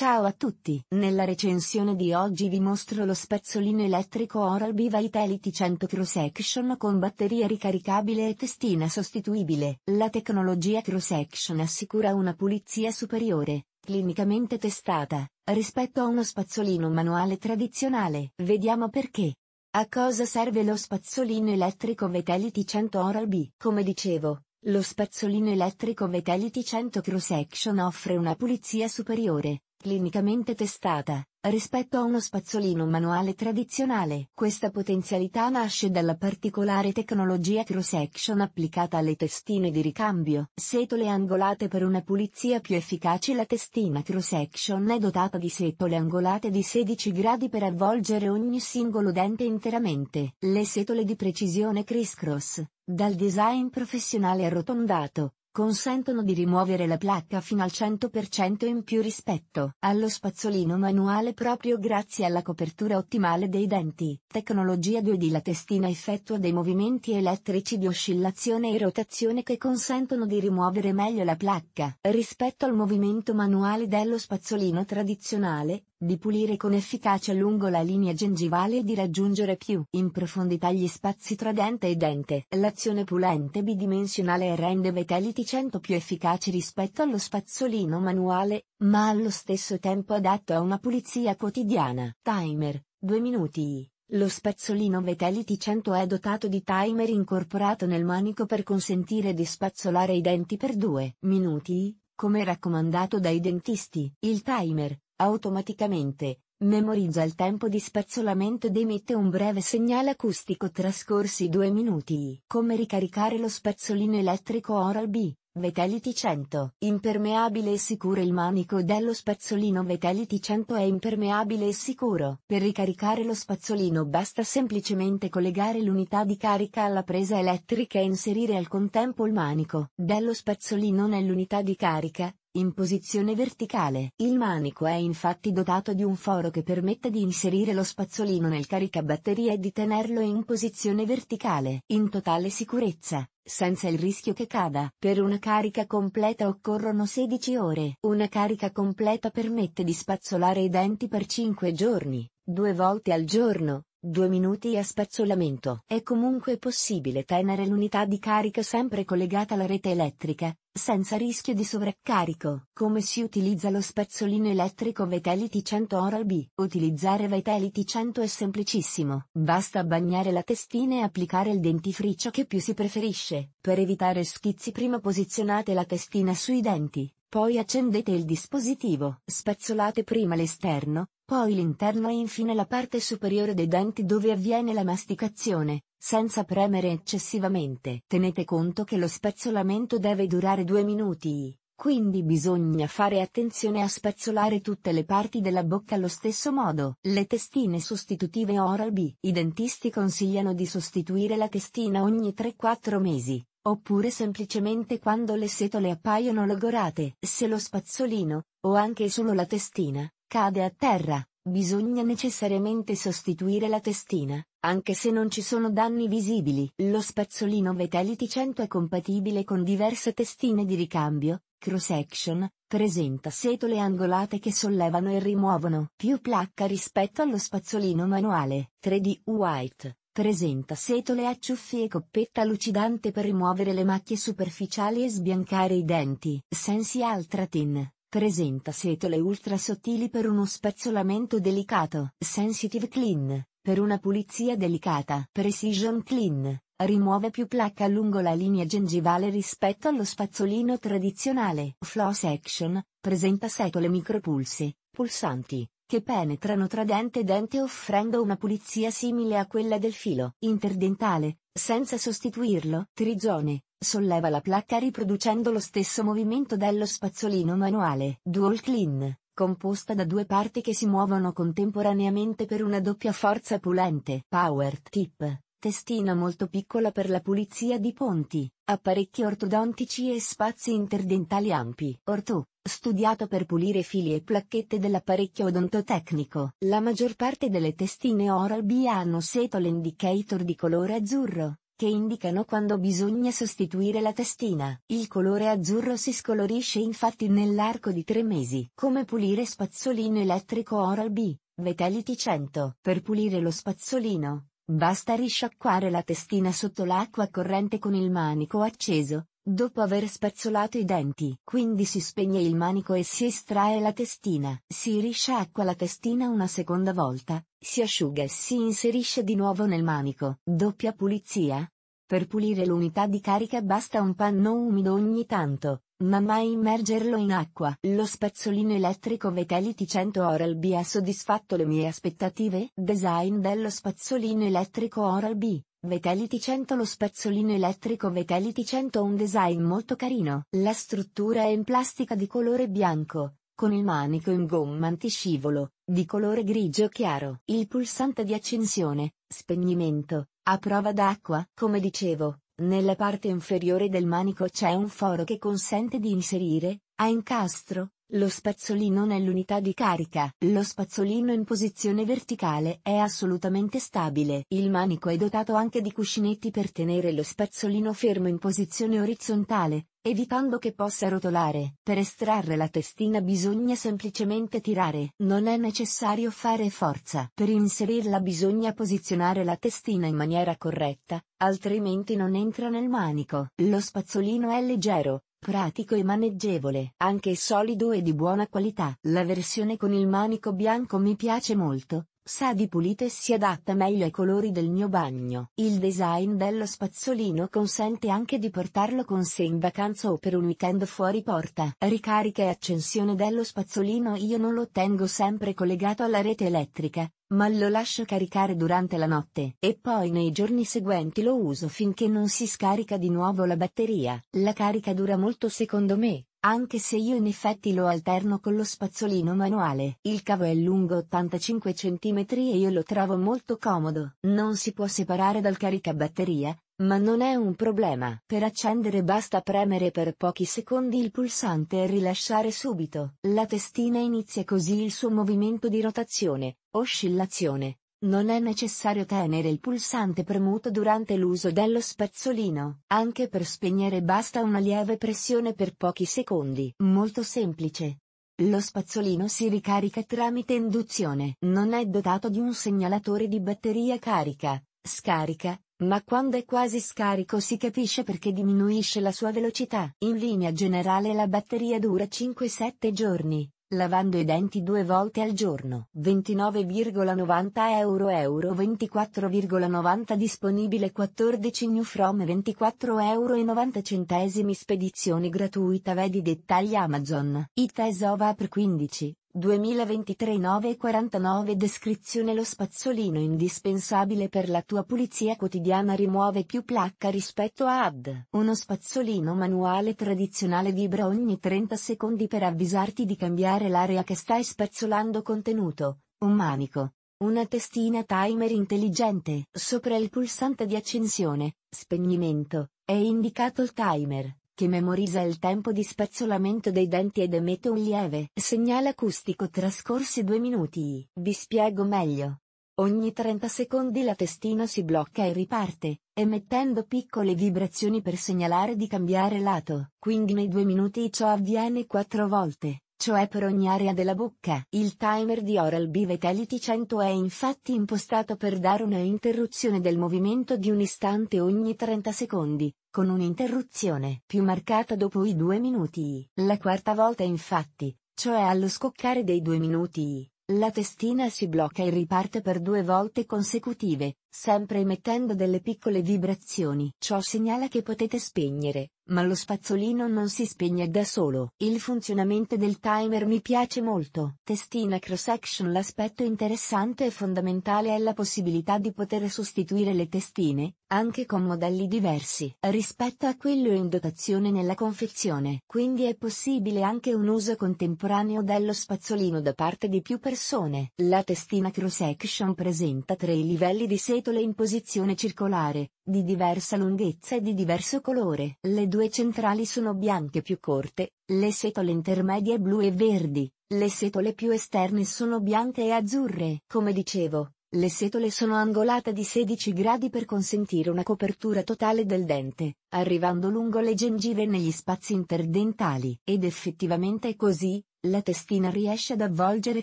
Ciao a tutti! Nella recensione di oggi vi mostro lo spazzolino elettrico Oral-B Vitality 100 Cross Action con batteria ricaricabile e testina sostituibile. La tecnologia Cross Action assicura una pulizia superiore, clinicamente testata, rispetto a uno spazzolino manuale tradizionale. Vediamo perché. A cosa serve lo spazzolino elettrico Vitality 100 Oral-B? Come dicevo, lo spazzolino elettrico Vitality 100 Cross Action offre una pulizia superiore, clinicamente testata, rispetto a uno spazzolino manuale tradizionale. Questa potenzialità nasce dalla particolare tecnologia cross-section applicata alle testine di ricambio. Setole angolate per una pulizia più efficace La testina cross-section è dotata di setole angolate di 16 gradi per avvolgere ogni singolo dente interamente. Le setole di precisione criss-cross, dal design professionale arrotondato, consentono di rimuovere la placca fino al 100% in più rispetto allo spazzolino manuale proprio grazie alla copertura ottimale dei denti. Tecnologia 2D La testina effettua dei movimenti elettrici di oscillazione e rotazione che consentono di rimuovere meglio la placca rispetto al movimento manuale dello spazzolino tradizionale, di pulire con efficacia lungo la linea gengivale e di raggiungere più in profondità gli spazi tra dente e dente. L'azione pulente bidimensionale rende Vetelity 100 più efficace rispetto allo spazzolino manuale, ma allo stesso tempo adatto a una pulizia quotidiana. Timer, 2 minuti. Lo spazzolino Vetelity 100 è dotato di timer incorporato nel manico per consentire di spazzolare i denti per 2 minuti, come raccomandato dai dentisti. Il timer, Automaticamente, memorizza il tempo di spazzolamento ed emette un breve segnale acustico trascorsi due minuti. Come ricaricare lo spazzolino elettrico Oral-B, Vetelity 100. Impermeabile e sicuro Il manico dello spazzolino Vetelity 100 è impermeabile e sicuro. Per ricaricare lo spazzolino basta semplicemente collegare l'unità di carica alla presa elettrica e inserire al contempo il manico dello spazzolino nell'unità di carica, in posizione verticale. Il manico è infatti dotato di un foro che permette di inserire lo spazzolino nel caricabatterie e di tenerlo in posizione verticale, in totale sicurezza, senza il rischio che cada. Per una carica completa occorrono 16 ore. Una carica completa permette di spazzolare i denti per 5 giorni, due volte al giorno, 2 minuti a spazzolamento. È comunque possibile tenere l'unità di carica sempre collegata alla rete elettrica, senza rischio di sovraccarico. Come si utilizza lo spazzolino elettrico Vetelity 100 Oral-B? Utilizzare Vetelity 100 è semplicissimo. Basta bagnare la testina e applicare il dentifricio che più si preferisce. Per evitare schizzi prima posizionate la testina sui denti. Poi accendete il dispositivo, spezzolate prima l'esterno, poi l'interno e infine la parte superiore dei denti dove avviene la masticazione, senza premere eccessivamente. Tenete conto che lo spezzolamento deve durare due minuti, quindi bisogna fare attenzione a spezzolare tutte le parti della bocca allo stesso modo. Le testine sostitutive Oral-B. I dentisti consigliano di sostituire la testina ogni 3-4 mesi oppure semplicemente quando le setole appaiono logorate. Se lo spazzolino, o anche solo la testina, cade a terra, bisogna necessariamente sostituire la testina, anche se non ci sono danni visibili. Lo spazzolino Vitality 100 è compatibile con diverse testine di ricambio, cross-section, presenta setole angolate che sollevano e rimuovono più placca rispetto allo spazzolino manuale. 3D White presenta setole a ciuffi e coppetta lucidante per rimuovere le macchie superficiali e sbiancare i denti. Sensi Altratin Presenta setole ultra sottili per uno spazzolamento delicato. Sensitive Clean, per una pulizia delicata. Precision Clean, rimuove più placca lungo la linea gengivale rispetto allo spazzolino tradizionale. floss action, presenta setole micropulsi, pulsanti, che penetrano tra dente e dente offrendo una pulizia simile a quella del filo interdentale, senza sostituirlo. Trizone, Solleva la placca riproducendo lo stesso movimento dello spazzolino manuale. Dual Clean, composta da due parti che si muovono contemporaneamente per una doppia forza pulente. Power Tip, testina molto piccola per la pulizia di ponti, apparecchi ortodontici e spazi interdentali ampi. Orto, studiato per pulire fili e placchette dell'apparecchio odontotecnico. La maggior parte delle testine Oral-B hanno setole indicator di colore azzurro, che indicano quando bisogna sostituire la testina. Il colore azzurro si scolorisce infatti nell'arco di tre mesi. Come pulire spazzolino elettrico Oral-B, Vetelity 100. Per pulire lo spazzolino, basta risciacquare la testina sotto l'acqua corrente con il manico acceso, Dopo aver spazzolato i denti, quindi si spegne il manico e si estrae la testina, si irisce acqua la testina una seconda volta, si asciuga e si inserisce di nuovo nel manico. Doppia pulizia. Per pulire l'unità di carica basta un panno umido ogni tanto, ma mai immergerlo in acqua. Lo spazzolino elettrico Vetelity 100 Oral-B ha soddisfatto le mie aspettative? Design dello spazzolino elettrico Oral-B Vetelity 100 Lo spazzolino elettrico Vetelity 100 ha un design molto carino. La struttura è in plastica di colore bianco, con il manico in gomma antiscivolo, di colore grigio chiaro. Il pulsante di accensione, spegnimento, a prova d'acqua. Come dicevo, nella parte inferiore del manico c'è un foro che consente di inserire, a incastro, lo spazzolino è l'unità di carica, lo spazzolino in posizione verticale è assolutamente stabile. Il manico è dotato anche di cuscinetti per tenere lo spazzolino fermo in posizione orizzontale, evitando che possa rotolare. Per estrarre la testina bisogna semplicemente tirare, non è necessario fare forza. Per inserirla bisogna posizionare la testina in maniera corretta, altrimenti non entra nel manico. Lo spazzolino è leggero, Pratico e maneggevole, anche solido e di buona qualità. La versione con il manico bianco mi piace molto, sa di pulito e si adatta meglio ai colori del mio bagno. Il design dello spazzolino consente anche di portarlo con sé in vacanza o per un weekend fuori porta. Ricarica e accensione dello spazzolino io non lo tengo sempre collegato alla rete elettrica, ma lo lascio caricare durante la notte e poi nei giorni seguenti lo uso finché non si scarica di nuovo la batteria. La carica dura molto secondo me, anche se io in effetti lo alterno con lo spazzolino manuale. Il cavo è lungo 85 cm e io lo trovo molto comodo. Non si può separare dal caricabatteria, ma non è un problema. Per accendere basta premere per pochi secondi il pulsante e rilasciare subito. La testina inizia così il suo movimento di rotazione, oscillazione, non è necessario tenere il pulsante premuto durante l'uso dello spazzolino, anche per spegnere basta una lieve pressione per pochi secondi. Molto semplice. Lo spazzolino si ricarica tramite induzione. Non è dotato di un segnalatore di batteria carica, scarica, ma quando è quasi scarico si capisce perché diminuisce la sua velocità. In linea generale la batteria dura 5-7 giorni, Lavando i denti due volte al giorno. 29,90 euro euro 24,90 disponibile 14 new from 24,90 euro spedizione gratuita vedi dettagli Amazon. Ita esova per 15. 2023 9,49 Descrizione Lo spazzolino indispensabile per la tua pulizia quotidiana rimuove più placca rispetto ad uno spazzolino manuale tradizionale vibra ogni 30 secondi per avvisarti di cambiare l'area che stai spazzolando contenuto, un manico, una testina timer intelligente. Sopra il pulsante di accensione, spegnimento, è indicato il timer che memorizza il tempo di spazzolamento dei denti ed emette un lieve segnale acustico trascorsi due minuti. Vi spiego meglio. Ogni 30 secondi la testina si blocca e riparte, emettendo piccole vibrazioni per segnalare di cambiare lato. Quindi nei due minuti ciò avviene quattro volte, cioè per ogni area della bocca. Il timer di Oral-B Vitality 100 è infatti impostato per dare una interruzione del movimento di un istante ogni 30 secondi, con un'interruzione più marcata dopo i due minuti. La quarta volta infatti, cioè allo scoccare dei due minuti, la testina si blocca e riparte per due volte consecutive, sempre emettendo delle piccole vibrazioni. Ciò segnala che potete spegnere, ma lo spazzolino non si spegne da solo. Il funzionamento del timer mi piace molto. Testina cross section L'aspetto interessante e fondamentale è la possibilità di poter sostituire le testine, anche con modelli diversi, rispetto a quello in dotazione nella confezione. Quindi è possibile anche un uso contemporaneo dello spazzolino da parte di più persone. La testina cross section presenta tre livelli di segno setole in posizione circolare, di diversa lunghezza e di diverso colore. Le due centrali sono bianche più corte, le setole intermedie blu e verdi, le setole più esterne sono bianche e azzurre. Come dicevo, le setole sono angolate di 16 gradi per consentire una copertura totale del dente, arrivando lungo le gengive negli spazi interdentali. Ed effettivamente è così, la testina riesce ad avvolgere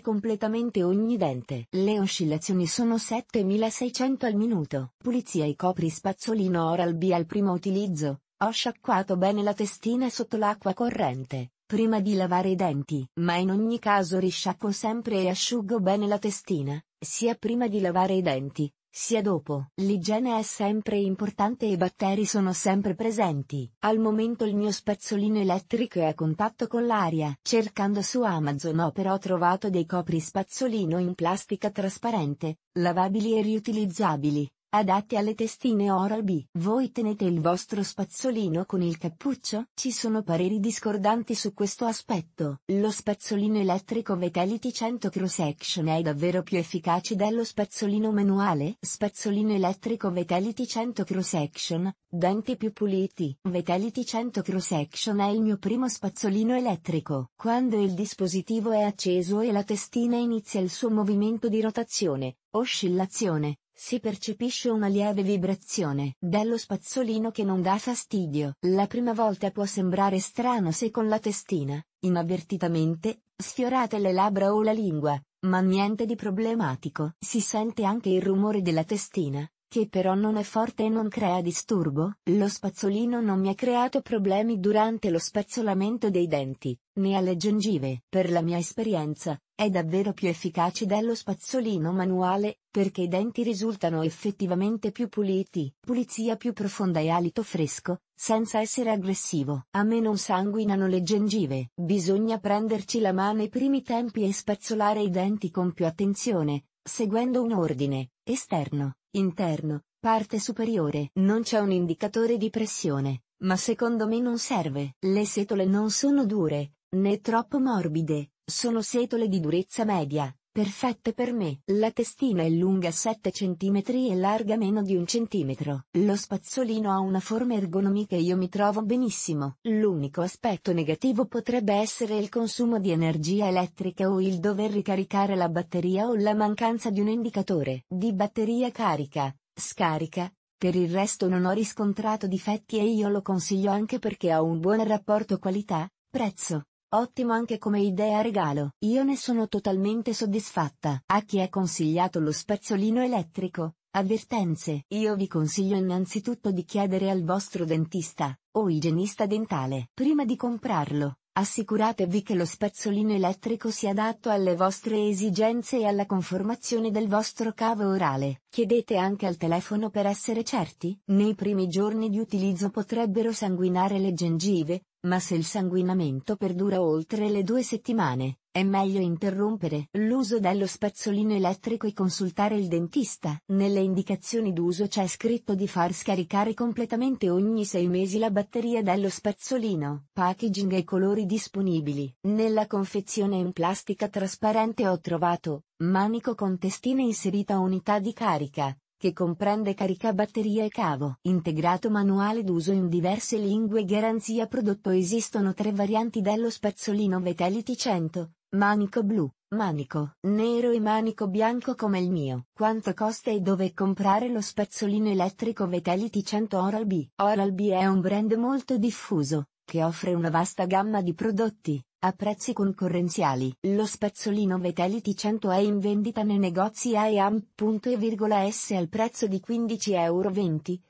completamente ogni dente. Le oscillazioni sono 7600 al minuto. Pulizia i copri spazzolino Oral B al primo utilizzo. Ho sciacquato bene la testina sotto l'acqua corrente, prima di lavare i denti. Ma in ogni caso risciacquo sempre e asciugo bene la testina, sia prima di lavare i denti, sia dopo. L'igiene è sempre importante e i batteri sono sempre presenti. Al momento il mio spazzolino elettrico è a contatto con l'aria. Cercando su Amazon ho però trovato dei copri spazzolino in plastica trasparente, lavabili e riutilizzabili. Adatti alle testine Oral B. Voi tenete il vostro spazzolino con il cappuccio? Ci sono pareri discordanti su questo aspetto. Lo spazzolino elettrico Vitality 100 Cross Action è davvero più efficace dello spazzolino manuale? Spazzolino elettrico Vitality 100 Cross Action, denti più puliti. Vitality 100 Cross Action è il mio primo spazzolino elettrico. Quando il dispositivo è acceso e la testina inizia il suo movimento di rotazione, oscillazione, si percepisce una lieve vibrazione dello spazzolino che non dà fastidio. La prima volta può sembrare strano se con la testina, inavvertitamente, sfiorate le labbra o la lingua, ma niente di problematico. Si sente anche il rumore della testina, che però non è forte e non crea disturbo, lo spazzolino non mi ha creato problemi durante lo spazzolamento dei denti, né alle gengive. Per la mia esperienza, è davvero più efficace dello spazzolino manuale, perché i denti risultano effettivamente più puliti, pulizia più profonda e alito fresco, senza essere aggressivo. A me non sanguinano le gengive, bisogna prenderci la mano i primi tempi e spazzolare i denti con più attenzione, seguendo un ordine, esterno, interno, parte superiore. Non c'è un indicatore di pressione, ma secondo me non serve. Le setole non sono dure, né troppo morbide, sono setole di durezza media, Perfette per me. La testina è lunga 7 cm e larga meno di un centimetro. Lo spazzolino ha una forma ergonomica e io mi trovo benissimo. L'unico aspetto negativo potrebbe essere il consumo di energia elettrica o il dover ricaricare la batteria o la mancanza di un indicatore di batteria carica, scarica, per il resto non ho riscontrato difetti e io lo consiglio anche perché ha un buon rapporto qualità, prezzo. Ottimo anche come idea regalo, io ne sono totalmente soddisfatta. A chi è consigliato lo spezzolino elettrico? Avvertenze. Io vi consiglio innanzitutto di chiedere al vostro dentista o igienista dentale prima di comprarlo. Assicuratevi che lo spezzolino elettrico sia adatto alle vostre esigenze e alla conformazione del vostro cavo orale. Chiedete anche al telefono per essere certi. Nei primi giorni di utilizzo potrebbero sanguinare le gengive, ma se il sanguinamento perdura oltre le due settimane, è meglio interrompere l'uso dello spazzolino elettrico e consultare il dentista. Nelle indicazioni d'uso c'è scritto di far scaricare completamente ogni sei mesi la batteria dello spazzolino. Packaging e colori disponibili. Nella confezione in plastica trasparente ho trovato manico con testina inserita unità di carica, che comprende caricabatteria e cavo integrato manuale d'uso in diverse lingue garanzia prodotto esistono tre varianti dello spazzolino Vetelity 100, manico blu, manico nero e manico bianco come il mio quanto costa e dove comprare lo spazzolino elettrico Vetelity 100 Oral-B Oral-B è un brand molto diffuso che offre una vasta gamma di prodotti a prezzi concorrenziali. Lo spazzolino Vitality 100 è in vendita nei negozi IAM.e.s al prezzo di 15,20 euro,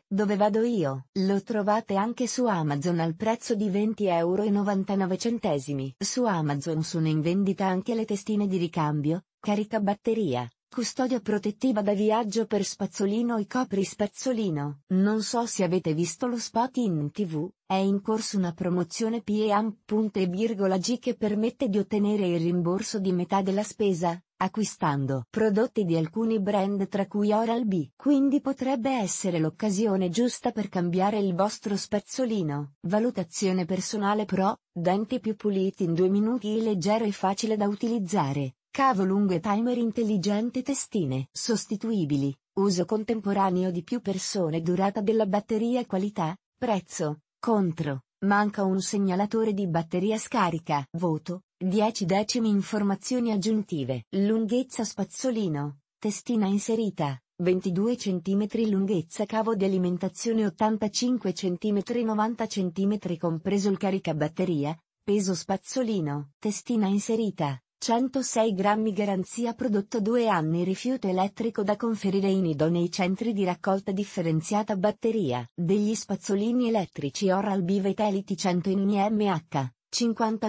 dove vado io. Lo trovate anche su Amazon al prezzo di 20,99 euro. Su Amazon sono in vendita anche le testine di ricambio, caricabatteria, Custodia protettiva da viaggio per spazzolino e copri spazzolino. Non so se avete visto lo spot in tv, è in corso una promozione PEAM.G che permette di ottenere il rimborso di metà della spesa, acquistando prodotti di alcuni brand tra cui Oral-B. Quindi potrebbe essere l'occasione giusta per cambiare il vostro spazzolino. Valutazione personale pro, denti più puliti in due minuti leggero e facile da utilizzare Cavo lungo e timer intelligente testine sostituibili, uso contemporaneo di più persone durata della batteria qualità, prezzo, contro, manca un segnalatore di batteria scarica, voto, 10 decimi informazioni aggiuntive, lunghezza spazzolino, testina inserita, 22 cm lunghezza cavo di alimentazione 85 cm 90 cm compreso il caricabatteria, peso spazzolino, testina inserita, 106 grammi garanzia prodotto 2 anni rifiuto elettrico da conferire in idonei centri di raccolta differenziata batteria, degli spazzolini elettrici Oral B Vitality 100 in mAh, 50-60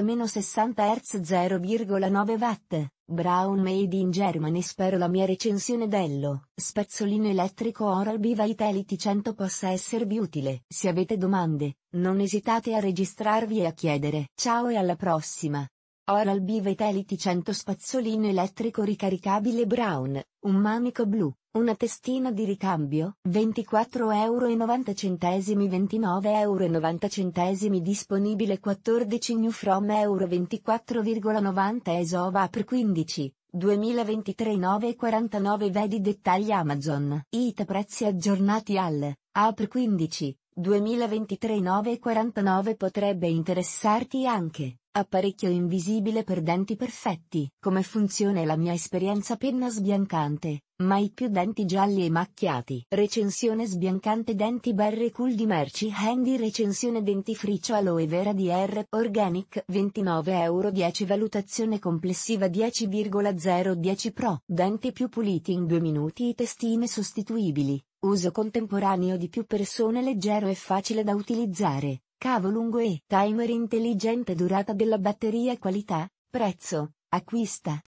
Hz 0,9 W, Brown Made in Germany Spero la mia recensione dello spazzolino elettrico Oral B Vitality 100 possa esservi utile. Se avete domande, non esitate a registrarvi e a chiedere. Ciao e alla prossima! Oral-B Vitality 100 spazzolino elettrico ricaricabile brown, un manico blu, una testina di ricambio, 24,90€, 29,90€ disponibile 14 new from euro 24,90 esova per 15. 2023 9,49 Vedi dettagli Amazon. IT prezzi aggiornati al APR 15. 2023 9,49 potrebbe interessarti anche apparecchio invisibile per denti perfetti. Come funziona la mia esperienza penna sbiancante? Mai più denti gialli e macchiati. Recensione sbiancante denti Barre Cool di Merci Handy Recensione dentifricio aloe vera di R. Organic 29,10€ Valutazione complessiva 10,010 Pro Denti più puliti in 2 minuti Testine sostituibili Uso contemporaneo di più persone Leggero e facile da utilizzare Cavo lungo e timer intelligente Durata della batteria Qualità Prezzo Acquista